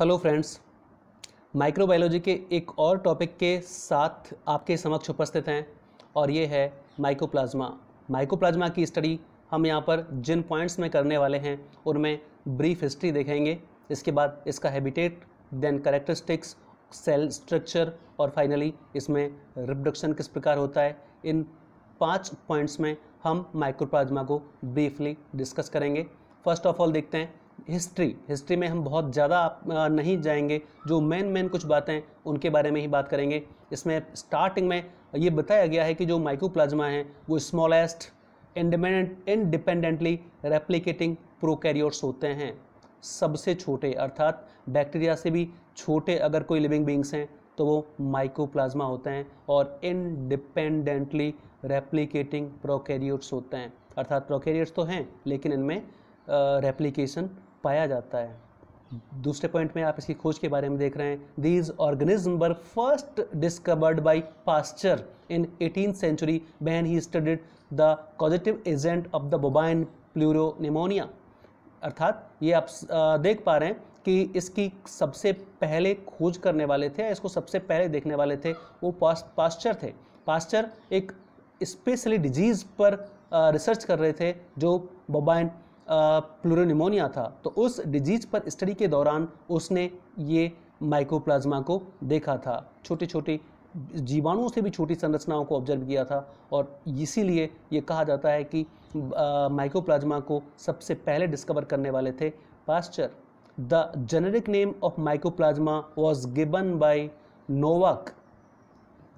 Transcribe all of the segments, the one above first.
hello friends microbiology के एक और टॉपिक के साथ आपके समक्ष उपस्थित हैं और ये है माइकोप्लाज्मा माइकोप्लाज्मा की स्टडी हम यहाँ पर जिन पॉइंट्स में करने वाले हैं उनमें ब्रीफ हिस्ट्री देखेंगे इसके बाद इसका habitat then characteristics cell structure और फाइनली इसमें रिप्रोडक्शन किस प्रकार होता है इन पाँच पॉइंट्स में हम माइक्रोप्लाज्मा को ब्रीफली डिस्कस करेंगे फर्स्ट ऑफ ऑल देखते हैं हिस्ट्री हिस्ट्री में हम बहुत ज़्यादा नहीं जाएंगे जो मेन मेन कुछ बातें उनके बारे में ही बात करेंगे इसमें स्टार्टिंग में ये बताया गया है कि जो माइक्रोप्लाज्मा है वो smallest independent independently replicating prokaryotes होते हैं सबसे छोटे अर्थात बैक्टीरिया से भी छोटे अगर कोई लिविंग बींग्स हैं तो वो माइक्रोप्लाज्मा होते हैं और इनडिपेंडेंटली रेप्लिकेटिंग प्रोकैरियोट्स होते हैं अर्थात प्रोकैरियोट्स तो हैं लेकिन इनमें रेप्लिकेशन पाया जाता है दूसरे पॉइंट में आप इसकी खोज के बारे में देख रहे हैं these organism were first discovered by Pasteur in eighteen century बहन ही studied the causative agent of the bovine pleuropneumonia अर्थात ये आप देख पा रहे हैं कि इसकी सबसे पहले खोज करने वाले थे इसको सबसे पहले देखने वाले थे वो पास्चर थे पास्चर एक स्पेशली डिजीज़ पर रिसर्च कर रहे थे जो बोबाइन प्लोरोनिमोनिया था तो उस डिजीज़ पर स्टडी के दौरान उसने ये माइकोप्लाज्मा को देखा था छोटे छोटे जीवाणुओं से भी छोटी संरचनाओं को ऑब्जर्व किया था और इसीलिए ये कहा जाता है कि माइकोप्लाज्मा को सबसे पहले डिस्कवर करने वाले थे Pasteur the generic name of mycoplasma was given by Nowak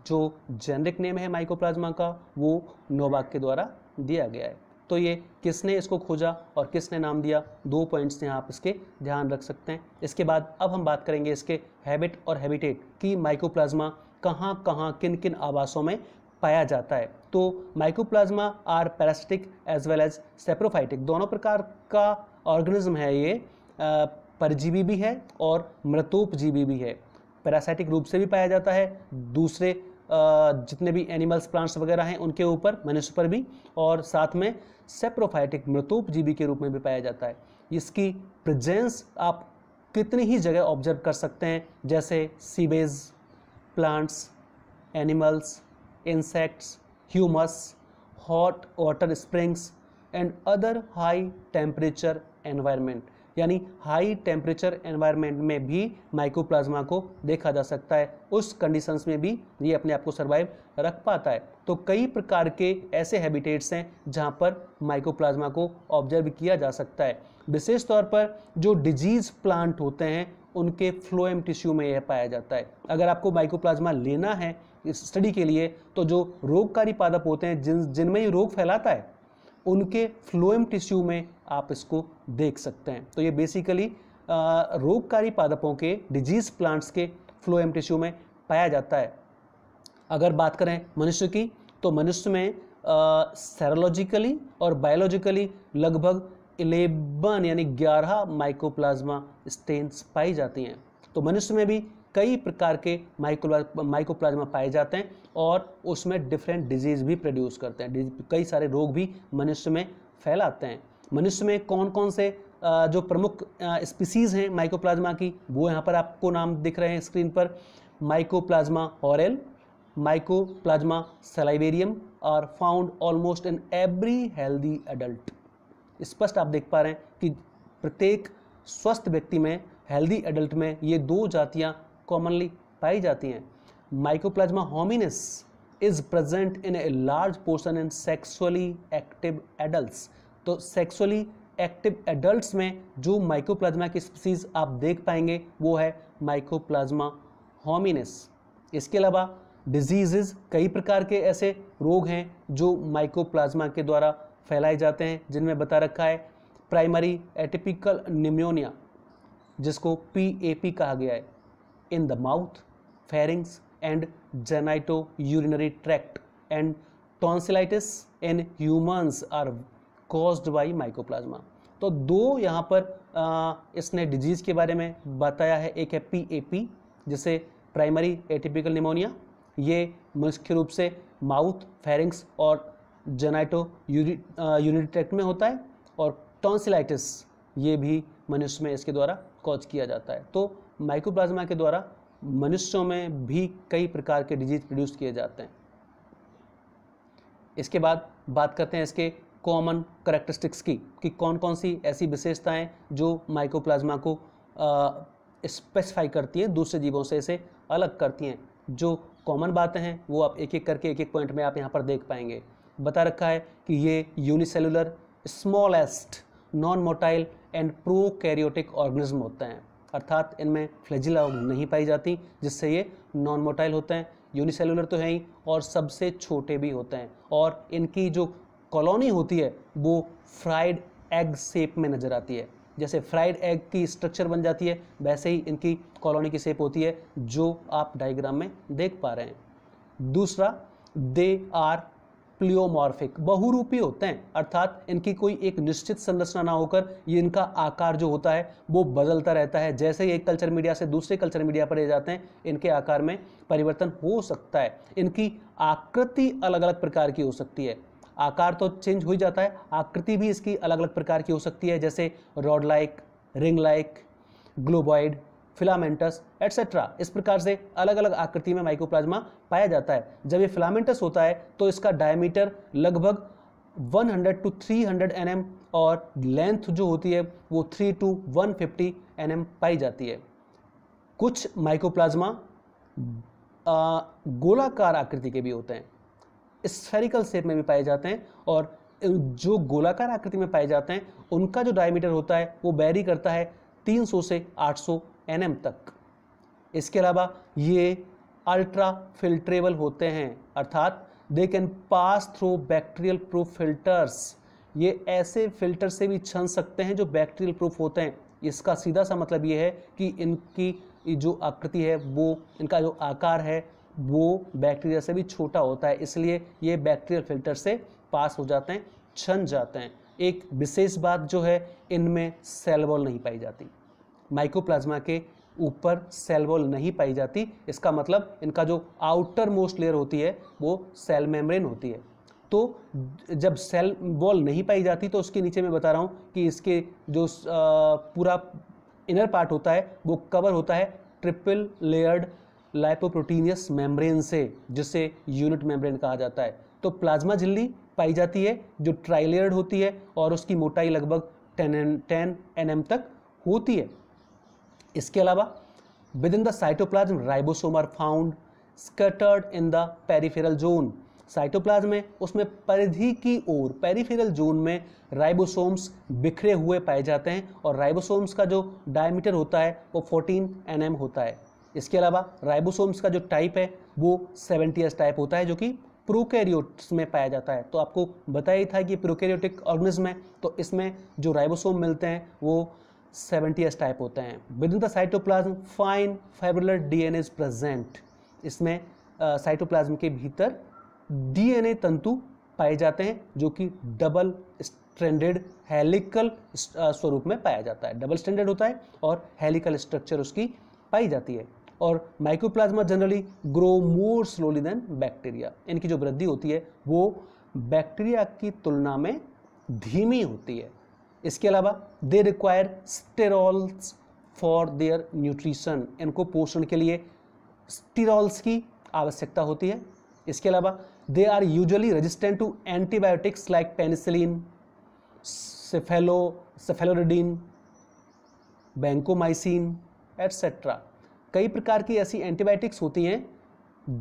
जो जेनरिक नेम है माइकोप्लाज्मा का वो नोवाक के द्वारा दिया गया है तो ये किसने इसको खोजा और किसने नाम दिया दो पॉइंट्स हैं आप इसके ध्यान रख सकते हैं इसके बाद अब हम बात करेंगे इसके हैबिट और हैबिटेट कि माइकोप्लाज्मा कहाँ कहाँ किन किन आवासों में पाया जाता है तो mycoplasma are parasitic as well as saprophytic दोनों प्रकार का ऑर्गेनिज्म है ये परजीवी भी है और मृतोपजीवी भी है पैरासाइटिक रूप से भी पाया जाता है दूसरे जितने भी एनिमल्स प्लांट्स वगैरह हैं उनके ऊपर मनुष्य पर भी और साथ में सेप्रोफाइटिक जीवी के रूप में भी पाया जाता है इसकी प्रजेंस आप कितनी ही जगह ऑब्जर्व कर सकते हैं जैसे sewage plants animals insects humus hot water springs and other high temperature environment यानी हाई टेम्परेचर एनवायरनमेंट में भी माइक्रोप्लाज्मा को देखा जा सकता है उस कंडीशंस में भी ये अपने आप को सर्वाइव रख पाता है तो कई प्रकार के ऐसे हैबिटेट्स हैं जहाँ पर माइक्रोप्लाज्मा को ऑब्जर्व किया जा सकता है विशेष तौर पर जो डिजीज प्लांट होते हैं उनके फ्लोएम टिश्यू में यह पाया जाता है अगर आपको माइक्रोप्लाज्मा लेना है स्टडी के लिए तो जो रोगकारी पादप होते हैं जिन जिनमें ये रोग फैलाता है उनके फ्लोएम टिश्यू में आप इसको देख सकते हैं तो ये बेसिकली रोगकारी पादपों के डिजीज प्लांट्स के फ्लोएम टिश्यू में पाया जाता है अगर बात करें मनुष्य की तो मनुष्य में सेरोलॉजिकली और बायोलॉजिकली लगभग इलेवन यानी ग्यारह माइक्रोप्लाज्मा स्टेन्स पाई जाती हैं तो मनुष्य में भी कई प्रकार के माइको माइकोप्लाज्मा पाए जाते हैं और उसमें डिफरेंट डिजीज़ भी प्रोड्यूस करते हैं कई सारे रोग भी मनुष्य में फैलाते हैं मनुष्य में कौन कौन से जो प्रमुख स्पीसीज़ हैं माइकोप्लाज्मा की वो यहाँ पर आपको नाम दिख रहे हैं स्क्रीन पर mycoplasma oral mycoplasma salivarium are found almost in every healthy adult स्पष्ट आप देख पा रहे हैं कि प्रत्येक स्वस्थ व्यक्ति में हेल्दी एडल्ट में ये दो जातियाँ कॉमनली पाई जाती हैं mycoplasma hominis is present in a large portion in sexually active adult तो सेक्सुअली एक्टिव एडल्ट में जो माइकोप्लाज्मा की स्पीसीज आप देख पाएंगे वो है माइकोप्लाज्मा होमिनस इसके अलावा डिजीजेज कई प्रकार के ऐसे रोग हैं जो माइकोप्लाज्मा के द्वारा फैलाए जाते हैं जिनमें बता रखा है प्राइमरी एटिपिकल निम्योनिया जिसको पीएपी कहा गया है in the mouth, pharynx, and urinary tract, and tonsillitis in humans are caused by mycoplasma तो दो यहाँ पर आ, इसने डिजीज़ के बारे में बताया है एक है पी ए पी जिसे प्राइमरी एटिपिकल निमोनिया ये मुख्य रूप से माउथ फेरिंग्स और जेनाइटो यूनिट्रैक्ट में होता है और टॉन्सिलाइटिस ये भी मनुष्य में इसके द्वारा कॉज किया जाता है तो माइक्रोप्लाज्मा के द्वारा मनुष्यों में भी कई प्रकार के डिजीज प्रोड्यूस किए जाते हैं इसके बाद बात करते हैं इसके कॉमन करेक्टरिस्टिक्स की कि कौन कौन सी ऐसी विशेषताएं जो माइक्रोप्लाज्मा को स्पेसिफाई करती हैं दूसरे जीवों से इसे अलग करती हैं जो कॉमन बातें हैं वो आप एक एक करके एक एक पॉइंट में आप यहाँ पर देख पाएंगे बता रखा है कि ये unicellular smallest non motile and prokaryotic organism होते हैं अर्थात इनमें फ्लैजिला नहीं पाई जाती जिससे ये नॉन मोटाइल होते हैं यूनिसेलुलर तो है ही और सबसे छोटे भी होते हैं और इनकी जो कॉलोनी होती है वो फ्राइड एग सेप में नज़र आती है जैसे फ्राइड एग की स्ट्रक्चर बन जाती है वैसे ही इनकी कॉलोनी की शेप होती है जो आप डायग्राम में देख पा रहे हैं दूसरा दे आर प्लियोमॉर्फिक बहुरूपी होते हैं अर्थात इनकी कोई एक निश्चित संरचना ना होकर ये इनका आकार जो होता है वो बदलता रहता है जैसे ही एक कल्चर मीडिया से दूसरे कल्चर मीडिया पर ले जाते हैं इनके आकार में परिवर्तन हो सकता है इनकी आकृति अलग अलग प्रकार की हो सकती है आकार तो चेंज हो ही जाता है आकृति भी इसकी अलग अलग प्रकार की हो सकती है जैसे rod like ring like globoid filamentous etcetera इस प्रकार से अलग अलग आकृति में माइकोप्लाज्मा पाया जाता है जब ये फिलामेंटस होता है तो इसका डायमीटर लगभग 100 टू 300 हंड्रेड और लेंथ जो होती है वो 3 टू 150 फिफ्टी पाई जाती है कुछ प्लाज्मा गोलाकार आकृति के भी होते हैं स्फेरिकल शेप में भी पाए जाते हैं और जो गोलाकार आकृति में पाए जाते हैं उनका जो डायमीटर होता है वो बैरी करता है 300 से 800 एन तक इसके अलावा ये अल्ट्रा फिल्ट्रेबल होते हैं अर्थात they can pass through bacterial proof filters ये ऐसे फिल्टर से भी छन सकते हैं जो बैक्टीरियल प्रूफ होते हैं इसका सीधा सा मतलब ये है कि इनकी जो आकृति है वो इनका जो आकार है वो बैक्टीरिया से भी छोटा होता है इसलिए ये बैक्टीरियल फिल्टर से पास हो जाते हैं छन जाते हैं एक विशेष बात जो है इनमें सेलबॉल नहीं पाई जाती प्लाज्मा के ऊपर सेल वॉल नहीं पाई जाती इसका मतलब इनका जो आउटर मोस्ट लेयर होती है वो सेल मेम्ब्रेन होती है तो जब सेल वॉल नहीं पाई जाती तो उसके नीचे मैं बता रहा हूँ कि इसके जो पूरा इनर पार्ट होता है वो कवर होता है ट्रिपल लेयर्ड लाइपोप्रोटीनियस मेम्ब्रेन से जिसे यूनिट मेम्ब्रेन कहा जाता है तो प्लाज्मा झिल्ली पाई जाती है जो ट्राइलेयर्ड होती है और उसकी मोटाई लगभग टेन टेन एन तक होती है इसके अलावा within the cytoplasm ribosome are found scattered in the peripheral zone cytoplasm में उसमें परिधि की ओर पेरिफेरल जोन में राइबोसोम्स बिखरे हुए पाए जाते हैं और राइबोसोम्स का जो डायमीटर होता है वो 14 एनएम होता है इसके अलावा राइबोसोम्स का जो टाइप है वो 70s टाइप होता है जो कि प्रोकैरियोट्स में पाया जाता है तो आपको बताया ही था कि प्रोकैरियोटिक ऑर्गेनिज्म है तो इसमें जो राइबोसोम मिलते हैं वो सेवेंटी एस टाइप होते हैं within the cytoplasm fine D DNA is present इसमें साइटोप्लाज्म के भीतर डीएनए तंतु पाए जाते हैं जो कि डबल स्ट्रैंडेड हेलिकल स्वरूप में पाया जाता है डबल स्टैंडर्ड होता है और हेलिकल स्ट्रक्चर उसकी पाई जाती है और mycoplasma generally grow more slowly than bacteria इनकी जो वृद्धि होती है वो बैक्टीरिया की तुलना में धीमी होती है इसके अलावा they require sterols for their nutrition इनको पोषण के लिए स्टेरॉल्स की आवश्यकता होती है इसके अलावा they are usually resistant to antibiotics like penicillin cephalo cephaloridine vancomycin etcetera कई प्रकार की ऐसी एंटीबायोटिक्स होती हैं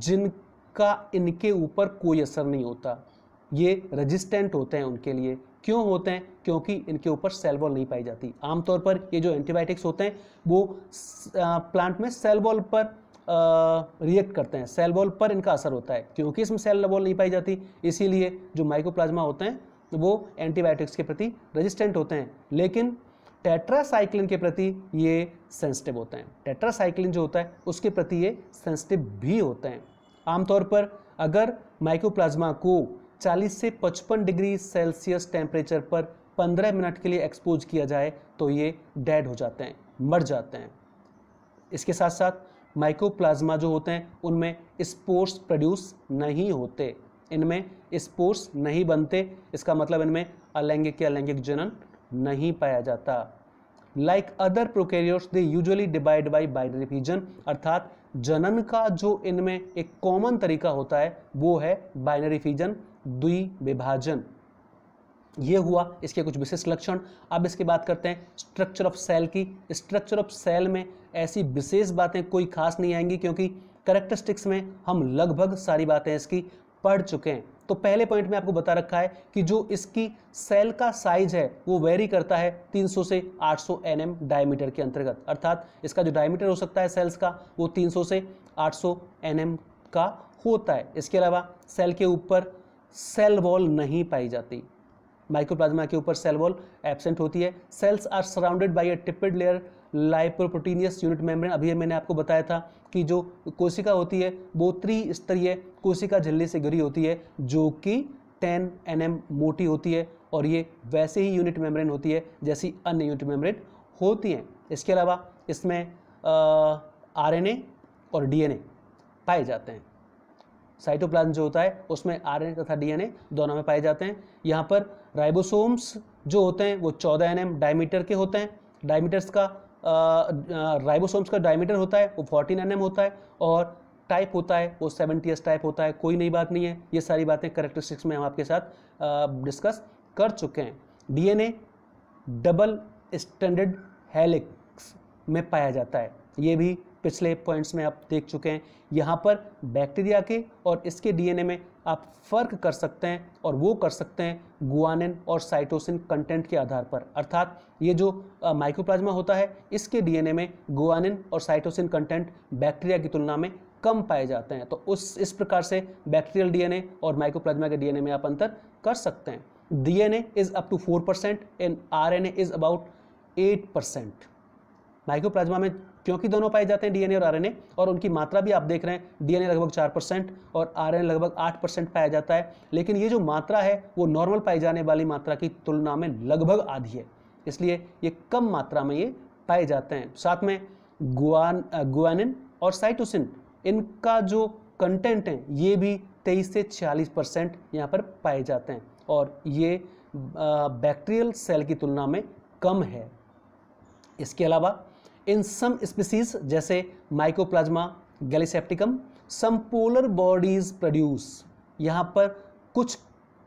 जिनका इनके ऊपर कोई असर नहीं होता ये रेजिस्टेंट होते हैं उनके लिए क्यों होते हैं क्योंकि इनके ऊपर सेल वॉल नहीं पाई जाती आमतौर पर ये जो एंटीबायोटिक्स होते हैं वो प्लांट में सेल वॉल पर रिएक्ट करते हैं सेल वॉल पर इनका असर होता है क्योंकि इसमें सेल वॉल नहीं पाई जाती इसीलिए जो माइक्रोप्लाज्मा होते हैं वो एंटीबायोटिक्स के प्रति रेजिस्टेंट होते हैं लेकिन टेट्रासाइक्लिन के प्रति ये सेंसिटिव होते हैं टेट्रासाइक्लिन जो होता है उसके प्रति ये सेंसिटिव भी होते हैं आमतौर पर अगर माइक्रोप्लाज्मा को 40 से 55 डिग्री सेल्सियस टेम्परेचर पर 15 मिनट के लिए एक्सपोज किया जाए तो ये डेड हो जाते हैं मर जाते हैं इसके साथ साथ माइकोप्लाज्मा जो होते हैं उनमें स्पोर्स प्रोड्यूस नहीं होते इनमें स्पोर्स नहीं बनते इसका मतलब इनमें अलैंगिक या अलैंगिक जनन नहीं पाया जाता like other prokaryotes they usually divide by binary fusion अर्थात जनन का जो इनमें एक कॉमन तरीका होता है वो है बाइनरी फ्यूजन द्विविभाजन ये हुआ इसके कुछ विशिष्ट लक्षण अब इसकी बात करते हैं स्ट्रक्चर ऑफ सेल की स्ट्रक्चर ऑफ सेल में ऐसी विशेष बातें कोई खास नहीं आएंगी क्योंकि करेक्टरिस्टिक्स में हम लगभग सारी बातें इसकी पढ़ चुके हैं तो पहले पॉइंट में आपको बता रखा है कि जो इसकी सेल का साइज है वो वेरी करता है 300 से 800 सौ mm डायमीटर के अंतर्गत अर्थात इसका जो डायमीटर हो सकता है सेल्स का वो 300 से 800 सौ mm का होता है इसके अलावा सेल के ऊपर सेल वॉल नहीं पाई जाती माइक्रोप्लाज्मा के ऊपर सेल वॉल एबसेंट होती है cells are surrounded by a lipid layer lipoproteinaceous unit membrane अभी मैंने आपको बताया था कि जो कोशिका होती है वो त्रिस्तरीय कोशिका झिल्ली से घिरी होती है जो कि 10 एन मोटी होती है और ये वैसे ही यूनिट मेम्ब्रेन होती है जैसी अन्य यूनिट मेम्ब्रेन होती हैं इसके अलावा इसमें आरएनए और डीएनए पाए जाते हैं साइटोप्लाज्म जो होता है उसमें आरएनए तथा डीएनए दोनों में पाए जाते हैं यहाँ पर राइबोसोम्स जो होते हैं वो चौदह एनएम डायमीटर के होते हैं डायमीटर्स का राइबोसोम्स का डायमीटर होता है वो फोर्टीन एनएम होता है और टाइप होता है वो सेवेंटी टाइप होता है कोई नई बात नहीं है ये सारी बातें करेक्टरिस्टिक्स में हम आपके साथ डिस्कस कर चुके हैं ए डबल स्टैंडर्ड हेलिक्स में पाया जाता है ये भी पिछले पॉइंट्स में आप देख चुके हैं यहाँ पर बैक्टीरिया के और इसके डीएनए में आप फर्क कर सकते हैं और वो कर सकते हैं गुआनिन और साइटोसिन कंटेंट के आधार पर अर्थात ये जो माइक्रोप्लाज्मा होता है इसके डीएनए में गुआनिन और साइटोसिन कंटेंट बैक्टीरिया की तुलना में कम पाए जाते हैं तो उस इस प्रकार से बैक्टीरियल डी और माइक्रोप्लाज्मा के डी में आप अंतर कर सकते हैं DNA is up to four percent and R is about eight percent mycoplasma में क्योंकि दोनों पाए जाते हैं डीएनए और आरएनए और उनकी मात्रा भी आप देख रहे हैं डीएनए लगभग चार परसेंट और आरएनए लगभग आठ परसेंट पाया जाता है लेकिन ये जो मात्रा है वो नॉर्मल पाई जाने वाली मात्रा की तुलना में लगभग आधी है इसलिए ये कम मात्रा में ये पाए जाते हैं साथ में गुआन गुआनिन और साइटोसिन इनका जो कंटेंट है ये भी तेईस से छियालीस परसेंट यहाँ पर पाए जाते हैं और ये बैक्टीरियल सेल की तुलना में कम है इसके अलावा इन सम स्पीसीज जैसे mycoplasma gallisepticum some polar bodies produce यहाँ पर कुछ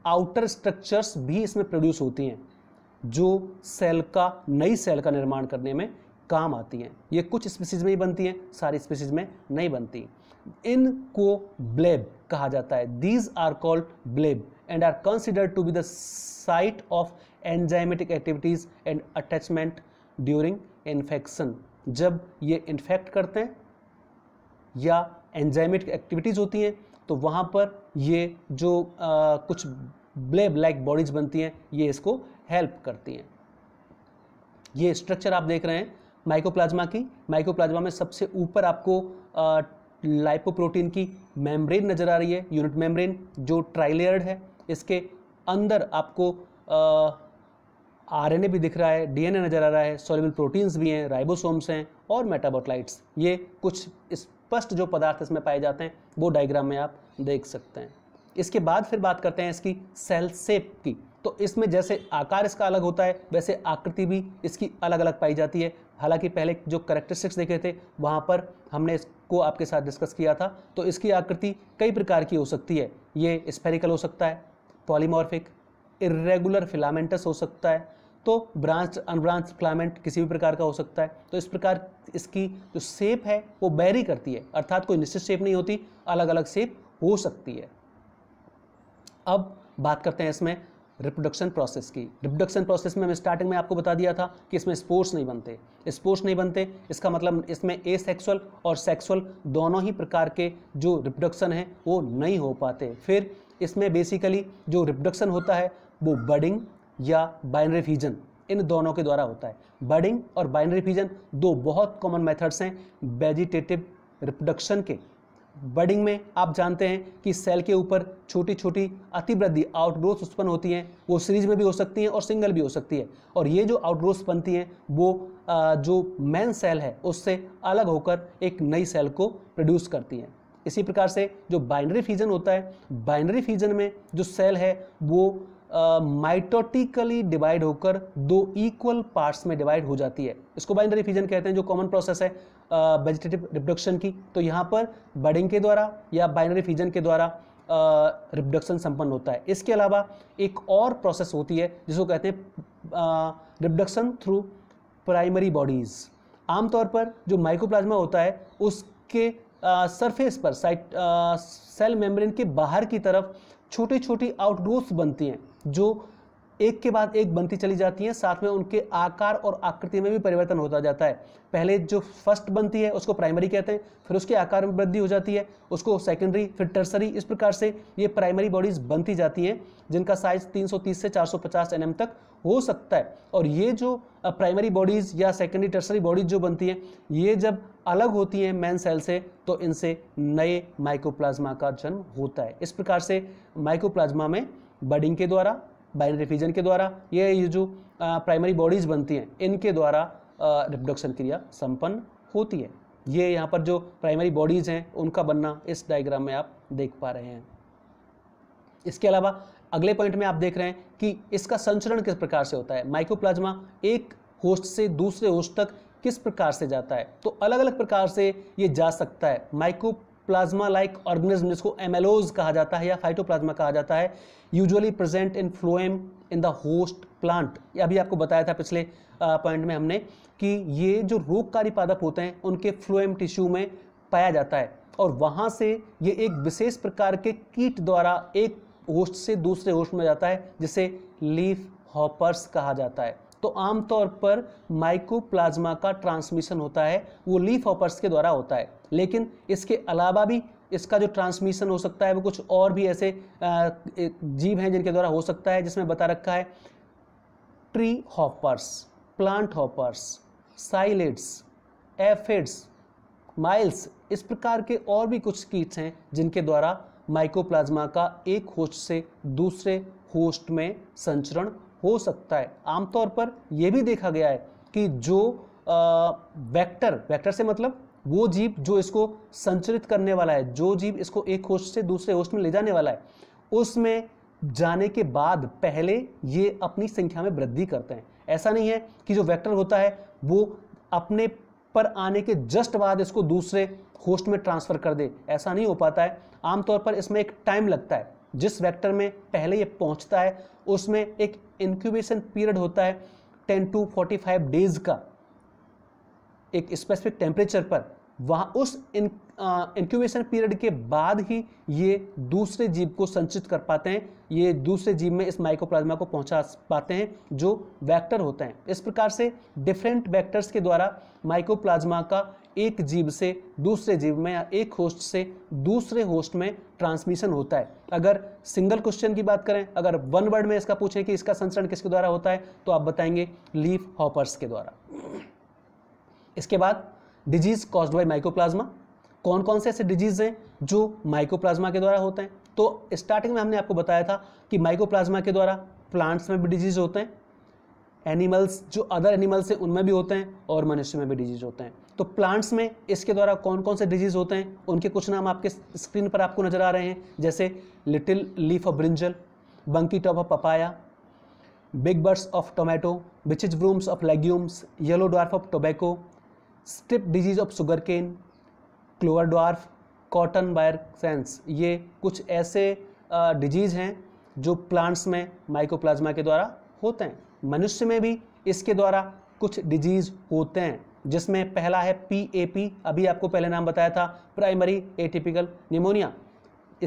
आउटर स्ट्रक्चर्स भी इसमें प्रोड्यूस होती हैं जो सेल का नई सेल का निर्माण करने में काम आती हैं ये कुछ स्पीसीज में ही बनती हैं सारी स्पीसीज में नहीं बनती इनको ब्लेब कहा जाता है these are called bleb and are considered to be the site of enzymatic activities and attachment during infection जब ये इन्फेक्ट करते हैं या एंजाइमेटिक एक्टिविटीज़ होती हैं तो वहाँ पर ये जो आ, कुछ ब्लेब लाइक बॉडीज बनती हैं ये इसको हेल्प करती हैं ये स्ट्रक्चर आप देख रहे हैं माइकोप्लाज्मा की माइकोप्लाज्मा में सबसे ऊपर आपको लाइपोप्रोटीन की मेम्ब्रेन नज़र आ रही है यूनिट मेम्ब्रेन जो ट्राइलेयर्ड है इसके अंदर आपको आ, आरएनए भी दिख रहा है डीएनए नज़र आ रहा है सोलिबल प्रोटीन्स भी हैं राइबोसोम्स हैं और मेटाबोटलाइट्स ये कुछ स्पष्ट जो पदार्थ इसमें पाए जाते हैं वो डायग्राम में आप देख सकते हैं इसके बाद फिर बात करते हैं इसकी सेल सेप की तो इसमें जैसे आकार इसका अलग होता है वैसे आकृति भी इसकी अलग अलग पाई जाती है हालांकि पहले जो करेक्टरिस्टिक्स देखे थे वहाँ पर हमने इसको आपके साथ डिस्कस किया था तो इसकी आकृति कई प्रकार की हो सकती है ये स्पेरिकल हो सकता है पॉलीमॉर्फिक इरेगुलर फिलामेंटस हो सकता है तो ब्रांच अनब्रांच फ्लामेंट किसी भी प्रकार का हो सकता है तो इस प्रकार इसकी जो शेप है वो बैरी करती है अर्थात कोई निश्चित शेप नहीं होती अलग अलग शेप हो सकती है अब बात करते हैं इसमें रिप्रोडक्शन प्रोसेस की रिप्रोडक्शन प्रोसेस में मैं स्टार्टिंग में आपको बता दिया था कि इसमें स्पोर्ट्स नहीं बनते स्पोर्ट्स नहीं बनते इसका मतलब इसमें ए सेक्सुअल और सेक्सुअल दोनों ही प्रकार के जो रिप्रोडक्शन है वो नहीं हो पाते फिर इसमें बेसिकली जो रिप्रोडक्शन होता है वो बडिंग या बाइनरी फ्यूजन इन दोनों के द्वारा होता है बर्डिंग और बाइनरी फ्यूजन दो बहुत कॉमन मेथड्स हैं वेजिटेटिव रिप्रोडक्शन के बर्डिंग में आप जानते हैं कि सेल के ऊपर छोटी छोटी अतिवृद्धि आउटग्रोथ उत्पन्न होती हैं वो सीरीज में भी हो सकती हैं और सिंगल भी हो सकती है और ये जो आउटग्रोथ बनती हैं वो जो मेन सेल है उससे अलग होकर एक नई सेल को प्रोड्यूस करती हैं इसी प्रकार से जो बाइनरी फ्यूजन होता है बाइनरी फ्यूजन में जो सेल है वो माइटोटिकली डिवाइड होकर दो इक्वल पार्ट्स में डिवाइड हो जाती है इसको बाइनरी फिजन कहते हैं जो कॉमन प्रोसेस है वेजिटेटिव रिप्रोडक्शन की तो यहाँ पर बडिंग के द्वारा या बाइनरी फिजन के द्वारा रिप्रोडक्शन संपन्न होता है इसके अलावा एक और प्रोसेस होती है जिसको कहते हैं रिप्रोडक्शन थ्रू प्राइमरी बॉडीज़ आमतौर पर जो माइक्रोप्लाज्मा होता है उसके सरफेस पर साइट सेल मेम्ब्रेन के बाहर की तरफ छोटी छोटी आउटग्रोथ बनती हैं जो एक के बाद एक बनती चली जाती हैं साथ में उनके आकार और आकृति में भी परिवर्तन होता जाता है पहले जो फर्स्ट बनती है उसको प्राइमरी कहते हैं फिर उसके आकार में वृद्धि हो जाती है उसको सेकेंडरी फिर टर्सरी इस प्रकार से ये प्राइमरी बॉडीज बनती जाती हैं जिनका साइज 330 से 450 सौ तक हो सकता है और ये जो प्राइमरी बॉडीज़ या सेकेंडरी टर्सरी बॉडीज जो बनती हैं ये जब अलग होती हैं मैन सेल से तो इनसे नए माइक्रोप्लाज्मा का जन्म होता है इस प्रकार से माइक्रोप्लाज्मा में बडिंग के द्वारा बाइनरी फिजन के द्वारा ये जो प्राइमरी बॉडीज बनती हैं इनके द्वारा रिप्रोडक्शन क्रिया संपन्न होती है ये यहाँ पर जो प्राइमरी बॉडीज हैं उनका बनना इस डायग्राम में आप देख पा रहे हैं इसके अलावा अगले पॉइंट में आप देख रहे हैं कि इसका संचरण किस प्रकार से होता है माइक्रोप्लाज्मा एक होस्ट से दूसरे होस्ट तक किस प्रकार से जाता है तो अलग अलग प्रकार से ये जा सकता है माइक्रो प्लाज्मा लाइक ऑर्गेनिज्म जिसको एमेलोज कहा जाता है या फाइटोप्लाज्मा कहा जाता है usually present in phloem in the host plant अभी आपको बताया था पिछले पॉइंट में हमने कि ये जो रोगकारी पादप होते हैं उनके फ्लोएम टिश्यू में पाया जाता है और वहाँ से ये एक विशेष प्रकार के कीट द्वारा एक होस्ट से दूसरे होस्ट में जाता है जिसे लीफ हॉपर्स कहा जाता है तो आमतौर पर माइकोप्लाज्मा का ट्रांसमिशन होता है वो लीफ हॉपर्स के द्वारा होता है लेकिन इसके अलावा भी इसका जो ट्रांसमिशन हो सकता है वो कुछ और भी ऐसे जीव हैं जिनके द्वारा हो सकता है जिसमें बता रखा है tree hoppers plant hoppers psyllids aphids mites इस प्रकार के और भी कुछ कीट्स हैं जिनके द्वारा माइकोप्लाज्मा का एक होस्ट से दूसरे होस्ट में संचरण हो सकता है आमतौर पर यह भी देखा गया है कि जो वेक्टर वेक्टर से मतलब वो जीव जो इसको संचरित करने वाला है जो जीव इसको एक होस्ट से दूसरे होस्ट में ले जाने वाला है उसमें जाने के बाद पहले ये अपनी संख्या में वृद्धि करते हैं ऐसा नहीं है कि जो वेक्टर होता है वो अपने पर आने के जस्ट बाद इसको दूसरे होस्ट में ट्रांसफर कर दे ऐसा नहीं हो पाता है आमतौर पर इसमें एक टाइम लगता है जिस वेक्टर में पहले ये पहुंचता है उसमें एक इंक्यूबेशन पीरियड होता है 10 टू 45 डेज का एक स्पेसिफिक टेम्परेचर पर वहाँ उस इंक्यूबेशन पीरियड के बाद ही ये दूसरे जीव को संचित कर पाते हैं ये दूसरे जीव में इस माइकोप्लाज्मा को पहुंचा पाते हैं जो वेक्टर होते हैं इस प्रकार से डिफरेंट वेक्टर्स के द्वारा माइकोप्लाज्मा का एक जीव से दूसरे जीव में या एक होस्ट से दूसरे होस्ट में ट्रांसमिशन होता है अगर सिंगल क्वेश्चन की बात करें अगर वन वर्ड में इसका पूछें कि इसका संचरण किसके द्वारा होता है तो आप बताएंगे लीफ हॉपर्स के द्वारा इसके बाद डिजीज कॉज्ड बाय माइकोप्लाज्मा कौन कौन से ऐसे डिजीज़ हैं जो माइकोप्लाज्मा के द्वारा होते हैं तो स्टार्टिंग में हमने आपको बताया था कि माइकोप्लाज्मा के द्वारा प्लांट्स में भी डिजीज़ होते हैं एनिमल्स जो अदर एनिमल्स हैं उनमें भी होते हैं और मनुष्य में भी डिजीज होते हैं तो प्लांट्स में इसके द्वारा कौन कौन से डिजीज़ होते हैं उनके कुछ नाम आपके स्क्रीन पर आपको नज़र आ रहे हैं जैसे little leaf of brinjal bunchy top of papaya big buds of tomato witches brooms of legumes yellow dwarf of tobacco strip disease of sugar cane clover dwarf cotton सेंस ये कुछ ऐसे डिजीज़ हैं जो प्लांट्स में माइकोप्लाज्मा के द्वारा होते हैं मनुष्य में भी इसके द्वारा कुछ डिजीज़ होते हैं जिसमें पहला है पीएपी अभी आपको पहले नाम बताया था प्राइमरी एटिपिकल निमोनिया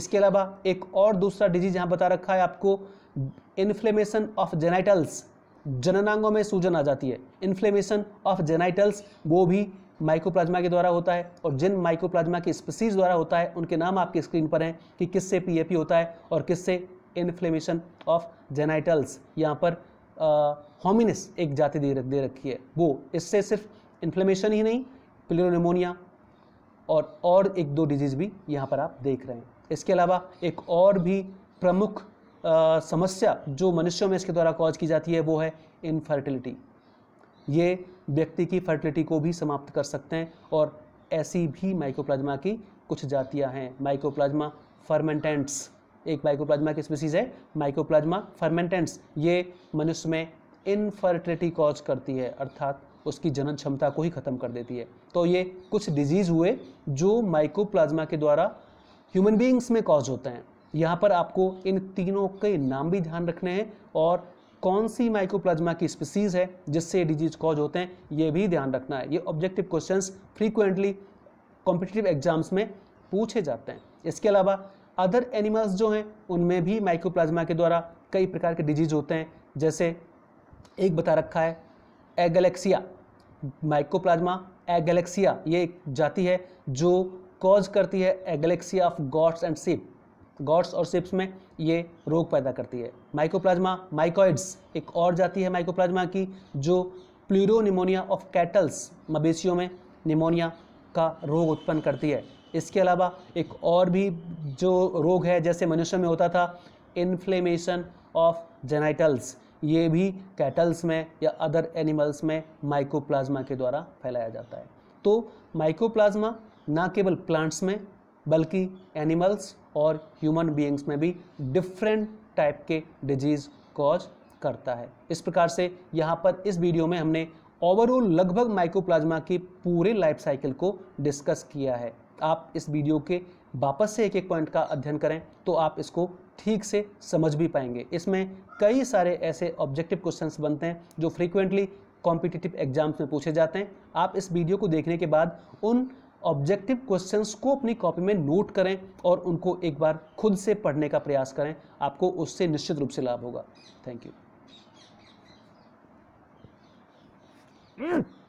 इसके अलावा एक और दूसरा डिजीज यहाँ बता रखा है आपको इन्फ्लेमेशन ऑफ जेनाइटल्स जननांगों में सूजन आ जाती है इन्फ्लेमेशन ऑफ जेनाइटल्स वो भी माइक्रोप्लाज्मा के द्वारा होता है और जिन माइक्रोप्लाज्मा की स्पीसीज द्वारा होता है उनके नाम आपकी स्क्रीन पर हैं कि किससे पीएपी होता है और किससे इन्फ्लेमेशन ऑफ जेनाइटल्स यहाँ पर होमिनिस एक जाति दे, दे रखी है वो इससे सिर्फ इन्फ्लेमेशन ही नहीं प्लेरोनिमोनिया और और एक दो डिजीज़ भी यहाँ पर आप देख रहे हैं इसके अलावा एक और भी प्रमुख समस्या जो मनुष्यों में इसके द्वारा कॉज की जाती है वो है इनफर्टिलिटी ये व्यक्ति की फर्टिलिटी को भी समाप्त कर सकते हैं और ऐसी भी माइकोप्लाज्मा की कुछ जातियां हैं माइक्रोप्लाज्मा फर्मेंटेंट्स एक माइक्रोप्लाज्मा की स्पीसीज़ है माइक्रोप्लाज्मा फर्मेंटेंट्स ये मनुष्य में इनफर्टिलिटी कॉज करती है अर्थात उसकी जनन क्षमता को ही ख़त्म कर देती है तो ये कुछ डिजीज़ हुए जो माइक्रोप्लाज्मा के द्वारा ह्यूमन बीइंग्स में कॉज होते हैं यहाँ पर आपको इन तीनों के नाम भी ध्यान रखने हैं और कौन सी माइक्रोप्लाज्मा की स्पीसीज है जिससे डिजीज कॉज होते हैं ये भी ध्यान रखना है ये objective question frequently competitive exams में पूछे जाते हैं इसके अलावा अदर एनिमल्स जो हैं उनमें भी माइक्रोप्लाज्मा के द्वारा कई प्रकार के डिजीज होते हैं जैसे एक बता रखा है एगलेक्सिया माइक्रोप्लाज्मा एगलेक्सिया ये एक जाति है जो कॉज करती है agalactia of goats and sheep goats और सिप्स में ये रोग पैदा करती है माइकोप्लाज्मा माइकोइड्स एक और जाति है माइकोप्लाज्मा की जो निमोनिया ऑफ कैटल्स मवेशियों में निमोनिया का रोग उत्पन्न करती है इसके अलावा एक और भी जो रोग है जैसे मनुष्य में होता था इन्फ्लेमेशन ऑफ जेनाइटल्स ये भी कैटल्स में या अदर एनिमल्स में माइकोप्लाज्मा के द्वारा फैलाया जाता है तो माइकोप्लाज्मा ना केवल प्लांट्स में बल्कि एनिमल्स और ह्यूमन बीइंग्स में भी डिफरेंट टाइप के डिजीज़ कॉज करता है इस प्रकार से यहाँ पर इस वीडियो में हमने ओवरऑल लगभग माइक्रोप्लाज्मा की पूरे लाइफ साइकिल को डिस्कस किया है आप इस वीडियो के वापस से एक एक पॉइंट का अध्ययन करें तो आप इसको ठीक से समझ भी पाएंगे इसमें कई सारे ऐसे ऑब्जेक्टिव क्वेश्चंस बनते हैं जो फ्रीक्वेंटली कॉम्पिटिटिव एग्जाम्स में पूछे जाते हैं आप इस वीडियो को देखने के बाद उन ऑब्जेक्टिव क्वेश्चंस को अपनी कॉपी में नोट करें और उनको एक बार खुद से पढ़ने का प्रयास करें आपको उससे निश्चित रूप से लाभ होगा थैंक यू